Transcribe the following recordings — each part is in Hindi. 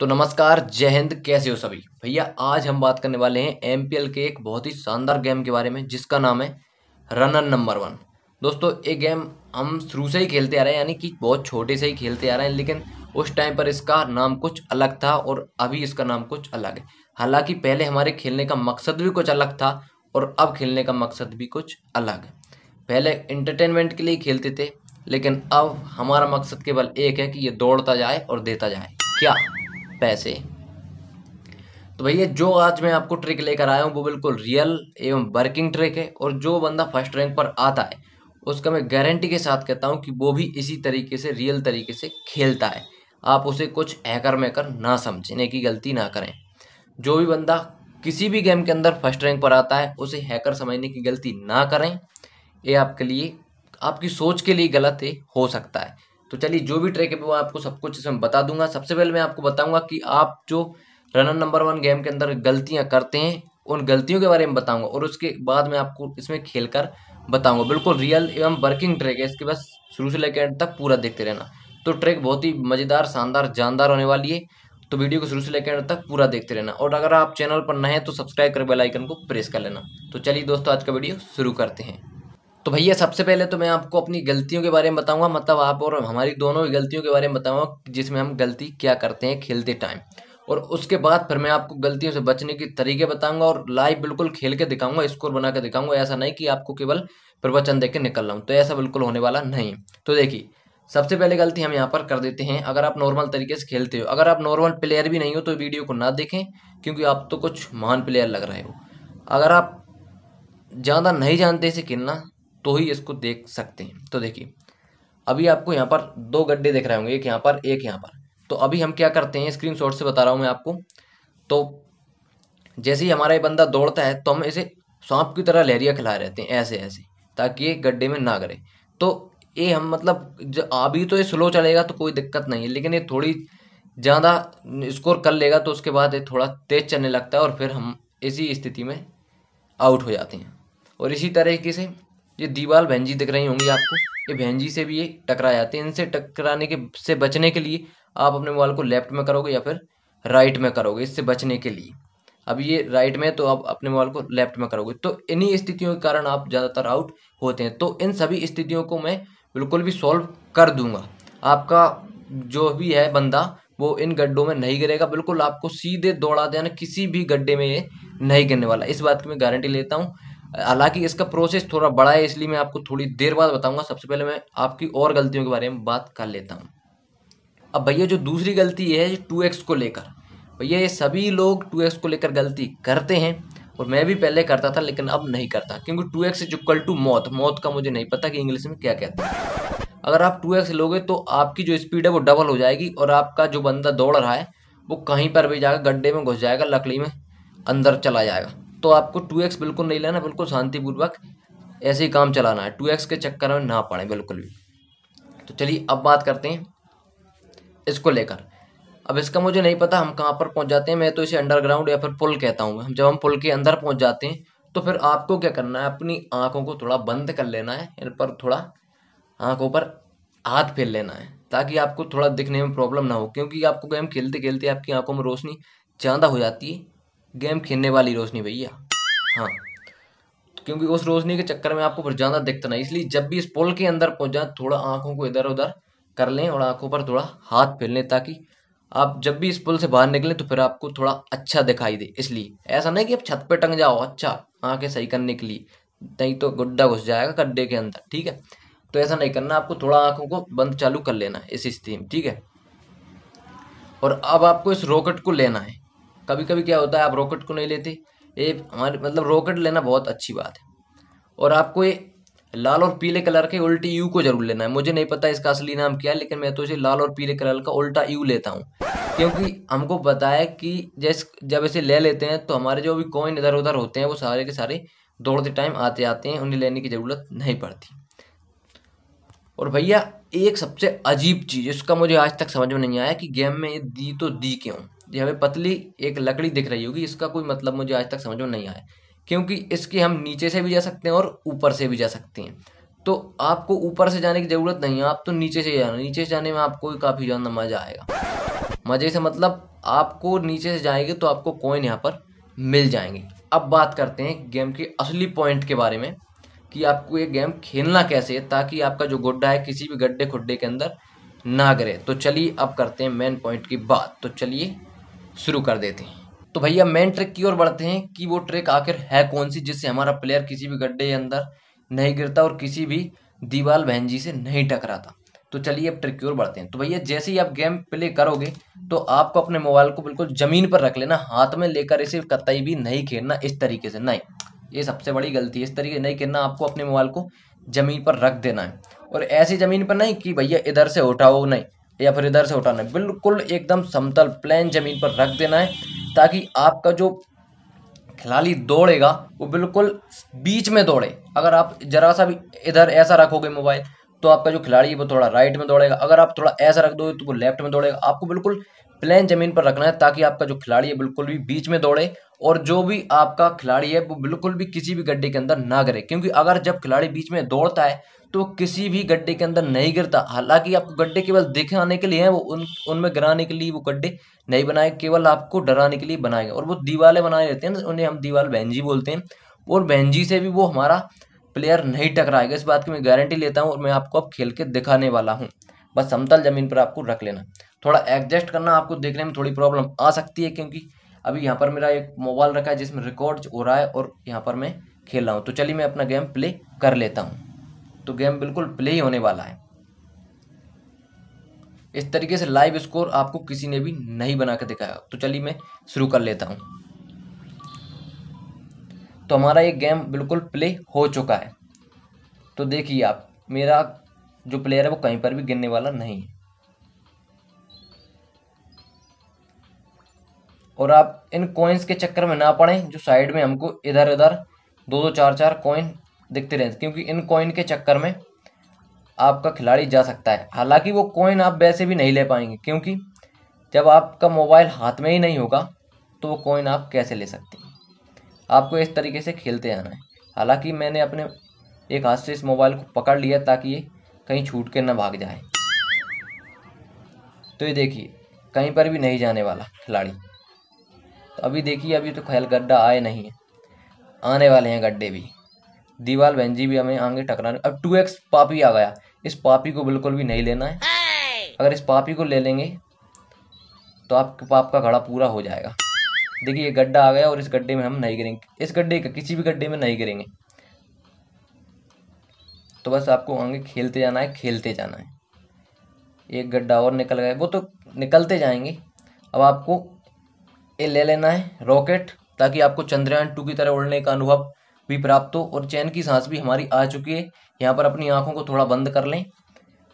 तो नमस्कार जय हिंद कैसे हो सभी भैया आज हम बात करने वाले हैं एम के एक बहुत ही शानदार गेम के बारे में जिसका नाम है रनर नंबर वन दोस्तों ये गेम हम शुरू से ही खेलते आ रहे हैं यानी कि बहुत छोटे से ही खेलते आ रहे हैं लेकिन उस टाइम पर इसका नाम कुछ अलग था और अभी इसका नाम कुछ अलग है हालांकि पहले हमारे खेलने का मकसद भी कुछ अलग था और अब खेलने का मकसद भी कुछ अलग है पहले इंटरटेनमेंट के लिए खेलते थे लेकिन अब हमारा मकसद केवल एक है कि ये दौड़ता जाए और देता जाए क्या पैसे तो भैया जो आज मैं आपको ट्रिक लेकर आया हूँ वो बिल्कुल रियल एवं वर्किंग ट्रिक है और जो बंदा फर्स्ट रैंक पर आता है उसका मैं गारंटी के साथ कहता हूँ कि वो भी इसी तरीके से रियल तरीके से खेलता है आप उसे कुछ हैकर मैकर ना समझने की गलती ना करें जो भी बंदा किसी भी गेम के अंदर फर्स्ट रैंक पर आता है उसे हैकर समझने की गलती ना करें ये आपके लिए आपकी सोच के लिए गलत है हो सकता है तो चलिए जो भी ट्रैक है वो आपको सब कुछ इसमें बता दूंगा सबसे पहले मैं आपको बताऊंगा कि आप जो रनर नंबर वन गेम के अंदर गलतियां करते हैं उन गलतियों के बारे में बताऊंगा और उसके बाद मैं आपको इसमें खेल कर बताऊंगा बिल्कुल रियल एवं वर्किंग ट्रैक है इसके बस शुरू से लेकर एंड तक पूरा देखते रहना तो ट्रैक बहुत ही मज़ेदार शानदार जानदार होने वाली है तो वीडियो को शुरू से लेकर एंड तक पूरा देखते रहना और अगर आप चैनल पर नए हैं तो सब्सक्राइब कर बेल आइकन को प्रेस कर लेना तो चलिए दोस्तों आज का वीडियो शुरू करते हैं तो भैया सबसे पहले तो मैं आपको अपनी गलतियों के बारे में बताऊंगा मतलब आप और हमारी दोनों की गलतियों के बारे में बताऊंगा जिसमें हम गलती क्या करते हैं खेलते टाइम और उसके बाद फिर मैं आपको गलतियों से बचने के तरीके बताऊंगा और लाइव बिल्कुल खेल के दिखाऊंगा स्कोर बना के दिखाऊंगा ऐसा नहीं कि आपको केवल प्रवचन देख के निकल रहा हूँ तो ऐसा बिल्कुल होने वाला नहीं तो देखिए सबसे पहले गलती हम यहाँ पर कर देते हैं अगर आप नॉर्मल तरीके से खेलते हो अगर आप नॉर्मल प्लेयर भी नहीं हो तो वीडियो को ना देखें क्योंकि आप तो कुछ महान प्लेयर लग रहे हो अगर आप ज़्यादा नहीं जानते इसे खेलना तो ही इसको देख सकते हैं तो देखिए अभी आपको यहाँ पर दो गड्ढे देख रहे होंगे एक यहाँ पर एक यहाँ पर तो अभी हम क्या करते हैं स्क्रीन से बता रहा हूँ मैं आपको तो जैसे ही हमारा ये बंदा दौड़ता है तो हम इसे सांप की तरह लहरिया खिला रहते हैं ऐसे ऐसे ताकि ये गड्ढे में ना करे तो ये हम मतलब अभी तो ये स्लो चलेगा तो कोई दिक्कत नहीं है लेकिन ये थोड़ी ज़्यादा स्कोर कर लेगा तो उसके बाद ये थोड़ा तेज चलने लगता है और फिर हम इसी स्थिति में आउट हो जाते हैं और इसी तरीके से ये दीवार भैंजी दिख रही होंगी आपको ये भैंजी से भी ये टकरा जाते हैं इनसे टकराने के से बचने के लिए आप अपने मोबाइल को लेफ्ट में करोगे या फिर राइट में करोगे इससे बचने के लिए अब ये राइट में तो आप अपने मोबाइल को लेफ्ट में करोगे तो इन्हीं स्थितियों के कारण आप ज़्यादातर आउट होते हैं तो इन सभी स्थितियों को मैं बिल्कुल भी सॉल्व कर दूंगा आपका जो भी है बंदा वो इन गड्ढों में नहीं गिरेगा बिल्कुल आपको सीधे दौड़ा देना किसी भी गड्ढे में ये नहीं गिरने वाला इस बात की मैं गारंटी लेता हूँ हालांकि इसका प्रोसेस थोड़ा बड़ा है इसलिए मैं आपको थोड़ी देर बाद बताऊंगा सबसे पहले मैं आपकी और गलतियों के बारे में बात कर लेता हूँ अब भैया जो दूसरी गलती है टू एक्स को लेकर भैया ये सभी लोग टू एक्स को लेकर गलती करते हैं और मैं भी पहले करता था लेकिन अब नहीं करता क्योंकि two x is equal to मौत मौत का मुझे नहीं पता कि इंग्लिश में क्या कहते हैं अगर आप टू एक्स लोगे तो आपकी जो स्पीड है वो डबल हो जाएगी और आपका जो बंदा दौड़ रहा है वो कहीं पर भी जाएगा गड्ढे में घुस जाएगा लकड़ी में अंदर चला जाएगा तो आपको टू एक्स बिल्कुल नहीं लेना बिल्कुल शांतिपूर्वक ऐसे ही काम चलाना है टू एक्स के चक्कर में ना पड़े बिल्कुल भी तो चलिए अब बात करते हैं इसको लेकर अब इसका मुझे नहीं पता हम कहाँ पर पहुँच जाते हैं मैं तो इसे अंडरग्राउंड या फिर पुल कहता हूँ जब हम पुल के अंदर पहुँच जाते हैं तो फिर आपको क्या करना है अपनी आँखों को थोड़ा बंद कर लेना है इन पर थोड़ा आँखों पर हाथ फेर लेना है ताकि आपको थोड़ा दिखने में प्रॉब्लम ना हो क्योंकि आपको गेम खेलते खेलते आपकी आंखों में रोशनी ज़्यादा हो जाती है गेम खेलने वाली रोशनी भैया हाँ क्योंकि उस रोशनी के चक्कर में आपको फिर ज़्यादा दिखता नहीं इसलिए जब भी इस पुल के अंदर पहुँच जाए थोड़ा आँखों को इधर उधर कर लें और आँखों पर थोड़ा हाथ फेर लें ताकि आप जब भी इस पुल से बाहर निकलें तो फिर आपको थोड़ा अच्छा दिखाई दे इसलिए ऐसा नहीं कि आप छत पे टंग जाओ अच्छा आंखें सही करने के लिए नहीं तो गुड्डा घुस जाएगा गड्ढे के अंदर ठीक है तो ऐसा नहीं करना आपको थोड़ा आंखों को बंद चालू कर लेना है इस स्थिति में ठीक है और अब आपको इस रॉकेट को लेना है कभी कभी क्या होता है आप रॉकेट को नहीं लेते ये हमारे मतलब रॉकेट लेना बहुत अच्छी बात है और आपको ये लाल और पीले कलर के उल्टी यू को जरूर लेना है मुझे नहीं पता इसका असली नाम क्या है लेकिन मैं तो इसे लाल और पीले कलर का उल्टा यू लेता हूँ क्योंकि हमको पता है कि जैस जब इसे ले लेते हैं तो हमारे जो भी कॉइन इधर उधर होते हैं वो सारे के सारे दौड़ते टाइम आते आते हैं उन्हें लेने की ज़रूरत नहीं पड़ती और भैया एक सबसे अजीब चीज़ इसका मुझे आज तक समझ में नहीं आया कि गेम में ये दी तो दी क्यों ये हमें पतली एक लकड़ी दिख रही होगी इसका कोई मतलब मुझे आज तक समझ में नहीं आया क्योंकि इसके हम नीचे से भी जा सकते हैं और ऊपर से भी जा सकते हैं तो आपको ऊपर से जाने की ज़रूरत नहीं है आप तो नीचे से जाना नीचे से जाने में आपको काफ़ी ज़्यादा मज़ा आएगा मज़े से मतलब आपको नीचे से जाएंगे तो आपको कॉइन यहाँ पर मिल जाएंगे अब बात करते हैं गेम के असली पॉइंट के बारे में कि आपको ये गेम खेलना कैसे है ताकि आपका जो गुड्डा है किसी भी गड्ढे खुड्डे के अंदर ना गिरे तो चलिए अब करते हैं मेन पॉइंट की बात तो चलिए शुरू कर देते हैं तो भैया मेन ट्रिक की ओर बढ़ते हैं कि वो ट्रिक आखिर है कौन सी जिससे हमारा प्लेयर किसी भी गड्ढे अंदर नहीं गिरता और किसी भी दीवाल बहनजी से नहीं टकराता तो चलिए अब ट्रिक की ओर बढ़ते हैं तो भैया जैसे ही आप गेम प्ले करोगे तो आपको अपने मोबाइल को बिल्कुल ज़मीन पर रख लेना हाथ में लेकर इसे कतई भी नहीं खेलना इस तरीके से नहीं ये सबसे बड़ी गलती है इस तरीके नहीं खेलना आपको अपने मोबाइल को ज़मीन पर रख देना है और ऐसी ज़मीन पर नहीं कि भैया इधर से उठाओ नहीं या फिर इधर से उठाना है बिल्कुल एकदम समतल प्लेन ज़मीन पर रख देना है ताकि आपका जो खिलाड़ी दौड़ेगा वो बिल्कुल बीच में दौड़े अगर आप ज़रा सा भी इधर ऐसा रखोगे मोबाइल तो आपका जो खिलाड़ी है वो थोड़ा राइट में दौड़ेगा अगर आप थोड़ा ऐसा रख दोगे तो वो लेफ्ट में दौड़ेगा आपको बिल्कुल प्लेन ज़मीन पर रखना है ताकि आपका जो खिलाड़ी है बिल्कुल भी बीच में दौड़े और जो भी आपका खिलाड़ी है वो बिल्कुल भी किसी भी गड्ढे के अंदर ना गिरे क्योंकि अगर जब खिलाड़ी बीच में दौड़ता है तो किसी भी गड्ढे के अंदर नहीं गिरता हालांकि आपको गड्ढे केवल दिखाने के लिए हैं वो उन उनमें गिराने के लिए वो गड्ढे नहीं बनाए केवल आपको डराने के लिए बनाए गए और वो दीवाले बनाए रहते हैं उन्हें हम दीवार बहनजी बोलते हैं और बहनजी से भी वो हमारा प्लेयर नहीं टकराएगा इस बात की मैं गारंटी लेता हूँ और मैं आपको अब खेल के दिखाने वाला हूँ बस समतल जमीन पर आपको रख लेना थोड़ा एडजस्ट करना आपको देखने में थोड़ी प्रॉब्लम आ सकती है क्योंकि अभी यहाँ पर मेरा एक मोबाइल रखा है जिसमें रिकॉर्ड हो रहा है और यहाँ पर मैं खेल रहा हूँ तो चलिए मैं अपना गेम प्ले कर लेता हूँ तो गेम बिल्कुल प्ले ही होने वाला है इस तरीके से लाइव स्कोर आपको किसी ने भी नहीं बना के दिखाया तो चलिए मैं शुरू कर लेता हूँ तो हमारा ये गेम बिल्कुल प्ले हो चुका है तो देखिए आप मेरा जो प्लेयर है वो कहीं पर भी गिरने वाला नहीं है और आप इन कॉइन्स के चक्कर में ना पड़ें जो साइड में हमको इधर उधर दो दो चार चार कॉइन दिखते रहें क्योंकि इन कॉइन के चक्कर में आपका खिलाड़ी जा सकता है हालांकि वो कॉइन आप वैसे भी नहीं ले पाएंगे क्योंकि जब आपका मोबाइल हाथ में ही नहीं होगा तो वो कॉइन आप कैसे ले सकते हैं आपको इस तरीके से खेलते आना है हालांकि मैंने अपने एक हाथ से इस मोबाइल को पकड़ लिया ताकि ये कहीं छूट के ना भाग जाए तो ये देखिए कहीं पर भी नहीं जाने वाला खिलाड़ी तो अभी देखिए अभी तो खैर गड्ढा आए नहीं है आने वाले हैं गड्ढे भी दीवाल बहनजी भी हमें आगे टकराने अब टू एक्स पापी आ गया इस पापी को बिल्कुल भी नहीं लेना है अगर इस पापी को ले लेंगे तो आपके पाप का घड़ा पूरा हो जाएगा देखिए ये गड्ढा आ गया और इस गड्ढे में हम नहीं गिरेंगे इस गड्ढे का किसी भी गड्ढे में नहीं गिरेंगे तो बस आपको आगे खेलते जाना है खेलते जाना है एक गड्ढा और निकल गया वो तो निकलते जाएंगे अब आपको ये ले लेना है रॉकेट ताकि आपको चंद्रयान टू की तरह उड़ने का अनुभव भी प्राप्त हो और चैन की सांस भी हमारी आ चुकी है यहाँ पर अपनी आँखों को थोड़ा बंद कर लें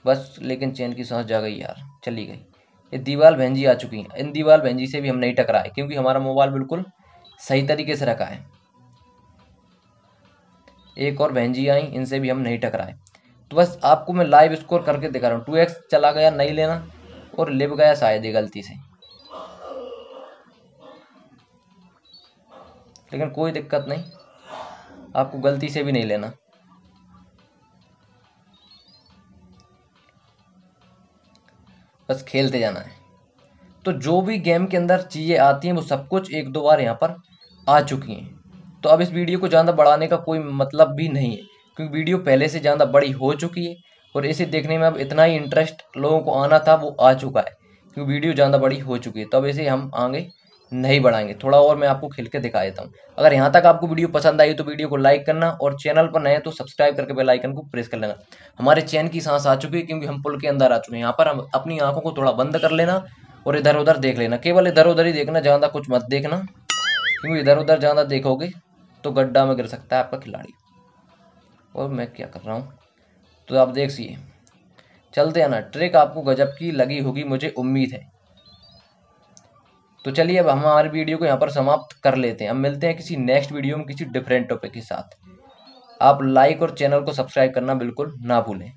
बस लेकिन चैन की सांस जा गई यार चली गई ये दीवाल भैंजी आ चुकी हैं इन दीवाल भैंजी से भी हम नहीं टकराए क्योंकि हमारा मोबाइल बिल्कुल सही तरीके से रखा है एक और भैंजी आई इनसे भी हम नहीं टकराए तो बस आपको मैं लाइव स्कोर करके दिखा रहा हूँ टू एक्स चला गया नहीं लेना और लिप गया शायद ही गलती से लेकिन कोई दिक्कत नहीं आपको गलती से भी नहीं लेना बस खेलते जाना है तो जो भी गेम के अंदर चीज़ें आती हैं वो सब कुछ एक दो बार यहाँ पर आ चुकी हैं तो अब इस वीडियो को ज़्यादा बढ़ाने का कोई मतलब भी नहीं है क्योंकि वीडियो पहले से ज़्यादा बड़ी हो चुकी है और इसे देखने में अब इतना ही इंटरेस्ट लोगों को आना था वो आ चुका है क्योंकि वीडियो ज़्यादा बड़ी हो चुकी है तो अब इसे हम आगे नहीं बढ़ाएंगे थोड़ा और मैं आपको खेल के दिखा देता हूँ अगर यहाँ तक आपको वीडियो पसंद आई तो वीडियो को लाइक करना और चैनल पर नए तो सब्सक्राइब करके बेल आइकन को प्रेस कर लेना हमारे चैन की सांस आ चुकी है क्योंकि हम पुल के अंदर आ चुके हैं यहाँ पर हम अपनी आंखों को थोड़ा बंद कर लेना और इधर उधर देख लेना केवल इधर उधर ही देखना ज़्यादा कुछ मत देखना क्योंकि इधर उधर ज़्यादा देखोगे तो गड्ढा में गिर सकता है आपका खिलाड़ी और मैं क्या कर रहा हूँ तो आप देख सीए चलते आना ट्रिक आपको गजब की लगी होगी मुझे उम्मीद है तो चलिए अब हमारे वीडियो को यहाँ पर समाप्त कर लेते हैं अब मिलते हैं किसी नेक्स्ट वीडियो में किसी डिफरेंट टॉपिक के साथ आप लाइक और चैनल को सब्सक्राइब करना बिल्कुल ना भूलें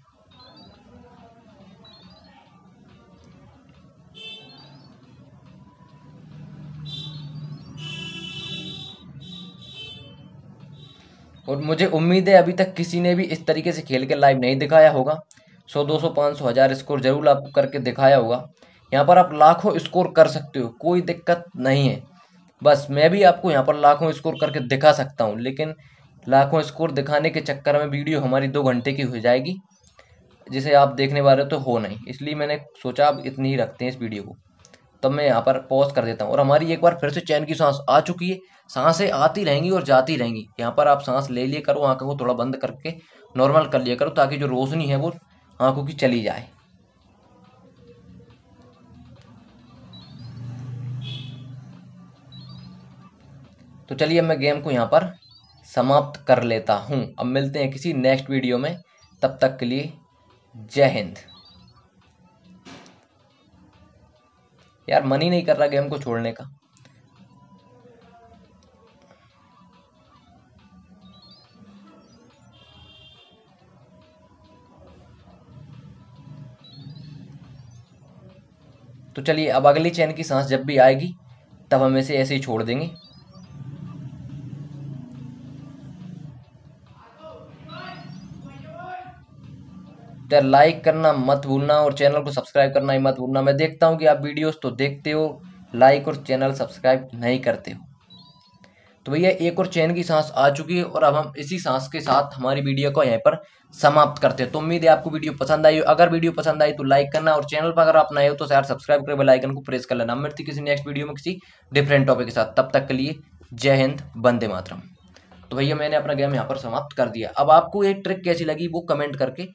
और मुझे उम्मीद है अभी तक किसी ने भी इस तरीके से खेल के लाइव नहीं दिखाया होगा सौ दो सौ पाँच सौ हज़ार स्कोर ज़रूर आप करके दिखाया होगा यहाँ पर आप लाखों स्कोर कर सकते हो कोई दिक्कत नहीं है बस मैं भी आपको यहाँ पर लाखों स्कोर करके दिखा सकता हूँ लेकिन लाखों स्कोर दिखाने के चक्कर में वीडियो हमारी दो घंटे की हो जाएगी जिसे आप देखने वाले तो हो नहीं इसलिए मैंने सोचा आप इतनी ही रखते हैं इस वीडियो को तब मैं यहाँ पर पॉज कर देता हूँ और हमारी एक बार फिर से चैन की सांस आ चुकी है सांसें आती रहेंगी और जाती रहेंगी यहाँ पर आप सांस ले लिया करो आँखों को थोड़ा बंद करके नॉर्मल कर लिया करो ताकि जो रोशनी है वो आँखों की चली जाए तो चलिए मैं गेम को यहाँ पर समाप्त कर लेता हूँ अब मिलते हैं किसी नेक्स्ट वीडियो में तब तक के लिए जय हिंद यार मन ही नहीं कर रहा गेम को छोड़ने का तो चलिए अब अगली चैन की सांस जब भी आएगी तब हम इसे ऐसे ही छोड़ देंगे तो लाइक करना मत भूलना और चैनल को सब्सक्राइब करना ही मत भूलना मैं देखता हूँ कि आप वीडियोस तो देखते हो लाइक और चैनल सब्सक्राइब नहीं करते हो तो भैया एक और चैन की सांस आ चुकी है और अब हम इसी सांस के साथ हमारी वीडियो को यहीं पर समाप्त करते हैं तो उम्मीद है आपको वीडियो पसंद आई हो अगर वीडियो पसंद आई तो लाइक करना और चैनल पर अगर आप नए हो तो यार सब्सक्राइब कर बेलाइकन को प्रेस कर लेना मिलती किसी नेक्स्ट वीडियो में किसी डिफरेंट टॉपिक के साथ तब तक के लिए जय हिंद बंदे मातरम तो भैया मैंने अपना गेम यहाँ पर समाप्त कर दिया अब आपको एक ट्रिक कैसी लगी वो कमेंट करके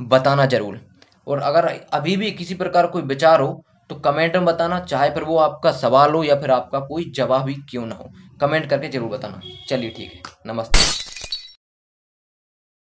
बताना ज़रूर और अगर अभी भी किसी प्रकार कोई विचार हो तो कमेंट में बताना चाहे फिर वो आपका सवाल हो या फिर आपका कोई जवाब ही क्यों ना हो कमेंट करके ज़रूर बताना चलिए ठीक है नमस्ते